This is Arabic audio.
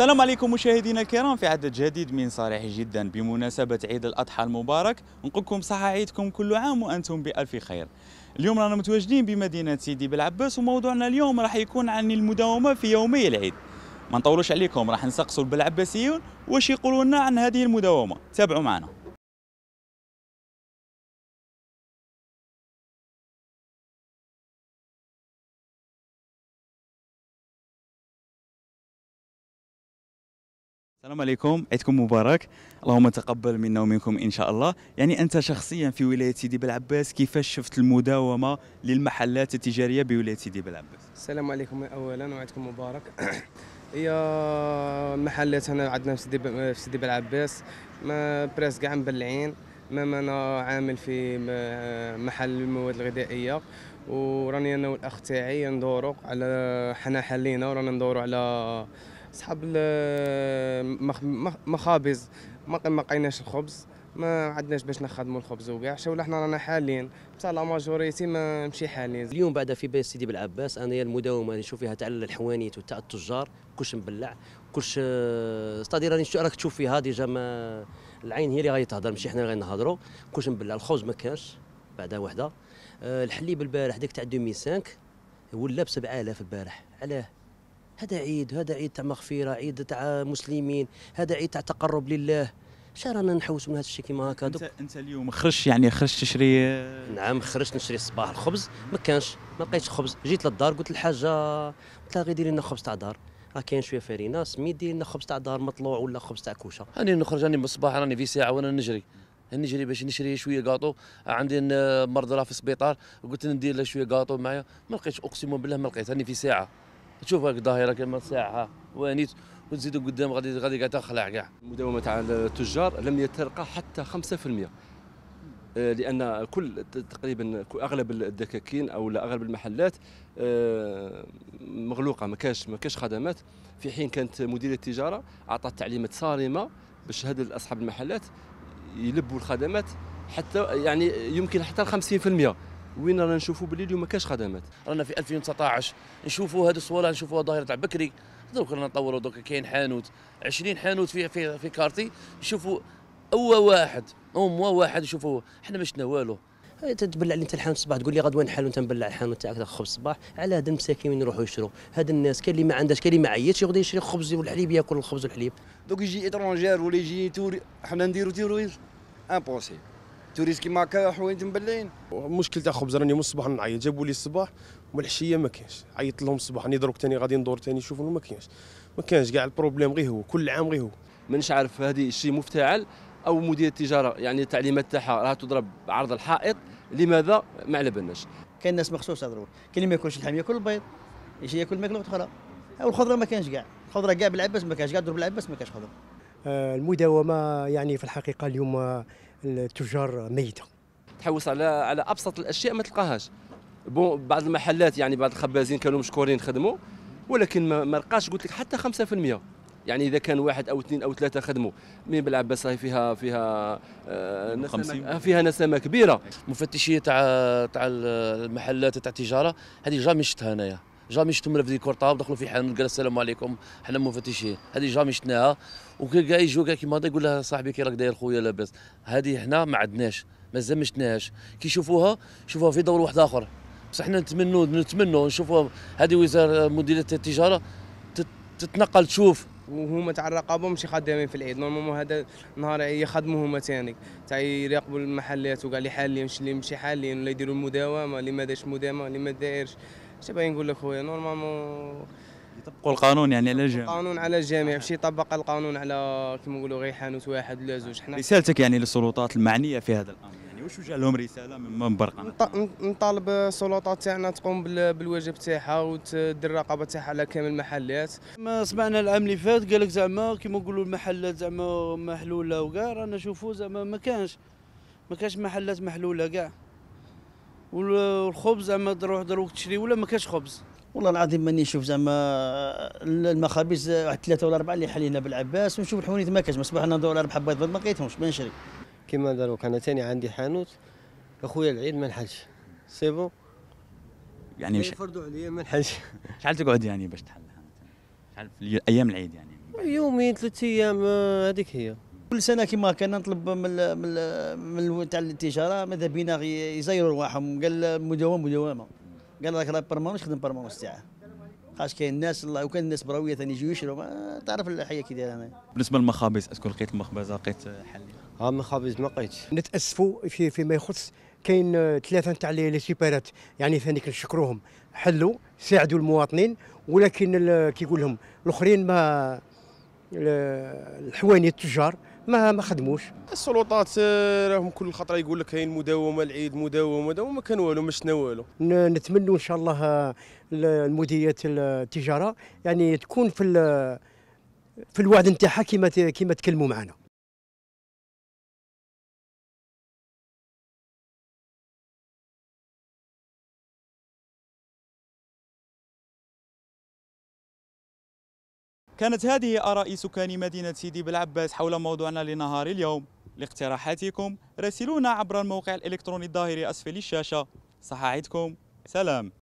السلام عليكم مشاهدينا الكرام في عدد جديد من صريح جدا بمناسبة عيد الأضحى المبارك نقول لكم صحة عيدكم كل عام وأنتم بألف خير اليوم رانا متواجدين بمدينة سيدي بالعباس وموضوعنا اليوم راح يكون عن المداومة في يومي العيد ما نطولوش عليكم راح نسقسوا البلعباسيون واش يقولوا لنا عن هذه المداومة تابعوا معنا السلام عليكم عيدكم مبارك اللهم تقبل منا ومنكم ان شاء الله يعني انت شخصيا في ولايه سيدي بلعباس كيفاش شفت المداومه للمحلات التجاريه بولايه سيدي بلعباس السلام عليكم اولا وعيدكم مبارك هي المحلات هنا عندنا في سيدي في سيدي بلعباس ما بريس كاع مبلعين ما انا عامل في محل المواد الغذائيه وراني انا والاخ تاعي ندورو على حنا حلينا ورانا ندورو على صحاب المخابز ما لقيناش الخبز ما عندناش باش نخدموا الخبز وكاع ولا حنا رانا حالين تاع لا ماجوريتي ما مشي حالين اليوم بعد في بيت سيدي بالعباس انا المداومه اللي نشوف فيها تاع الحوانيت وتاع التجار كلش مبلع كلش استاذي راني راك تشوف فيها ديجا ما العين هي اللي غادي تهضر ماشي حنا اللي غادي نهضروا كلش مبلع الخبز ما كانش بعدها وحده آه، الحليب البارح ديك تاع 2005 ولا ب 7000 البارح علاه هذا عيد هذا عيد تاع مغفره عيد تاع مسلمين هذا عيد تاع تقرب لله اش رانا نحوس من هذا الشيء كيما هكا انت انت اليوم خرجت يعني خرجت تشري نعم خرجت نشري الصباح الخبز ما كانش ما لقيتش خبز جيت للدار قلت للحاجه قلت لها غيدير لنا خبز تاع دار راه كاين شويه فارينه سميت دير لنا خبز تاع دار مطلوع ولا خبز تاع كوشه راني نخرج راني من الصباح راني في ساعه وانا نجري نجري باش نشري شويه كاطو عندي مرض راه في السبيطار قلت ندير له شويه كاطو معايا ما لقيتش اقسم بالله ما لقيت راني في ساعه تشوف هاك الظاهره كما ساعه وانيت وتزيدوا قدام غادي غادي كاع تخلع كاع المداومه تاع التجار لم يترقى حتى 5% آه، لان كل تقريبا اغلب الدكاكين او اغلب المحلات آه، مغلوقه ما كاش ما كاش خدمات في حين كانت مديريه التجاره اعطت تعليمات صارمه باش هاد اصحاب المحلات يلبوا الخدمات حتى يعني يمكن حتى 50% وين رانا نشوفوا بلي اليوم ما كاش خدمات رانا في 2019 نشوفوا هذه الصوالح نشوفوا ظاهره تاع بكري دوك رانا نطوروا دوك كاين حانوت 20 حانوت في في, في كارتي نشوفوا هو واحد مو واحد نشوفوه حنا ما شفنا والو تتبلع لي انت الحانوت الصباح تقول لي غدوه نحل وانت نبلع الحانوت تاعك الخبز الصباح على هاد المساكين وين يروحوا يشروا هاد الناس كاين اللي ما عندهاش كاين اللي ما عيطش يغدي يشري خبز والحليب ياكل الخبز والحليب دوك يجي اترونجير ولا يجي توري حنا نديرو تيرويز امبوسيبل توريست كيما هكا حوايج مبلعين مشكل تاع خبز راني من الصباح نعيط جابوا لي الصباح والعشيه ما كاينش عيط لهم الصباح راني دروك ثاني غادي ندور ثاني نشوف ما كاينش ما كاينش كاع البروبليم غير هو كل عام غير هو مانيش عارف هذه الشيء مفتعل او مدير التجاره يعني التعليمات تاعها راه تضرب عرض الحائط لماذا ما على بالناش كاين ناس مخصوصه ضروري كاين اللي ما ياكلش اللحم ياكل البيض يجي ياكل ماكله اخرى او الخضره ما كانش كاع الخضره كاع بالعباس ما كانش كاع ضرب العباس ما كانش خضره آه، المداومه يعني في الحقيقه اليوم التجار ميته تحوس على على ابسط الاشياء ما تلقاهاش بون بعض المحلات يعني بعض الخبازين كانوا مشكورين خدموا ولكن ما, ما لقاش قلت لك حتى 5% يعني اذا كان واحد او اثنين او ثلاثه خدموا مين بالعباس راهي فيها فيها آه، نسمه آه، فيها نسمه كبيره مفتشيه تاع تاع المحلات تاع التجاره هذه جامي شفتها انايا جامي شفتهم رافدين كورطاب دخلوا في حالهم قال السلام عليكم حنا مفتشين هذه جامي شفناها وكي يجوا كاع كيما هذا يقول لها صاحبي كي راك داير خويا لاباس هذه حنا ما عندناش مازال ما شفناهاش كي يشوفوها يشوفوها في دور واحد اخر بصح حنا نتمنوا نتمنوا نشوفوها هذه وزاره مديريه التجاره تتنقل تشوف وهما تاع الرقابه ماشي خدامين في العيد نورمالمون هذا نهار يخدموا هما ثاني تاع يراقبوا المحلات وكاع اللي حالين اللي ماشي حالين ولا يديروا المداومه اللي ما داش مداومه اللي ما دايرش شنو باغي نقول لك خويا نورمالمون يطبقوا القانون يعني على الجميع القانون على الجميع باش يطبق القانون على كيما نقولوا غير حانوت واحد ولا زوج حنا رسالتك يعني للسلطات المعنيه في هذا الامر يعني واش وجه لهم رساله من منبر قناه نطالب السلطات تاعنا تقوم بالواجب تاعها وتدير الرقابه تاعها على كامل المحلات ما سمعنا العام اللي فات قال لك زعما كيما نقولوا المحلات زعما محلوله وكاع رانا نشوفوا زعما ما كانش ما كانش محلات محلوله كاع والخبز اما تروح دروك تشري ولا ما كاش خبز والله العظيم ماني نشوف زعما المخابز واحد ثلاثه ولا اربعه اللي حلينا بالعباس ونشوف الحوانيت ما كاش مصباح ندور على ربح بيض ما لقيتهمش ما نشري كيما دروك انا ثاني عندي حانوت اخويا العيد ما نحلش سي بون يعني مش يفرضوا عليا ما نحلش شحال تقعد يعني باش تحل شحال ايام العيد يعني يومين ثلاث ايام آه، هذيك هي كل سنه كما كان نطلب من من من تاع التجاره ماذا بينا يزيروا رواحهم قال مداومه مداومه قال لك راه برمانوس خدم برمانوس تاعه خاش كاين الناس الله وكان الناس براويه ثاني يجيو يشروا تعرف الحياه كي دايره بالنسبه للمخابز اسكو لقيت المخبزه لقيت حل ها آه، المخابز ما لقيتش نتاسفوا في فيما يخص كاين ثلاثه تاع لي سيبارات يعني ثاني كنشكروهم حلوا ساعدوا المواطنين ولكن كي يقول لهم الاخرين ما الحواني التجار ما ما خدموش السلطات آه، راهم كل خطره يقول لك كاين مداومه العيد مداومه مداومه ما كان والو ما شنا والو نتمنوا ان شاء الله آه، المديريه التجاره يعني تكون في في الوعد نتاعها كما كما تكلموا معنا كانت هذه آراء سكان مدينة سيدي بلعباس حول موضوعنا لنهار اليوم لاقتراحاتكم راسلونا عبر الموقع الإلكتروني الظاهر أسفل الشاشة صحاعدكم سلام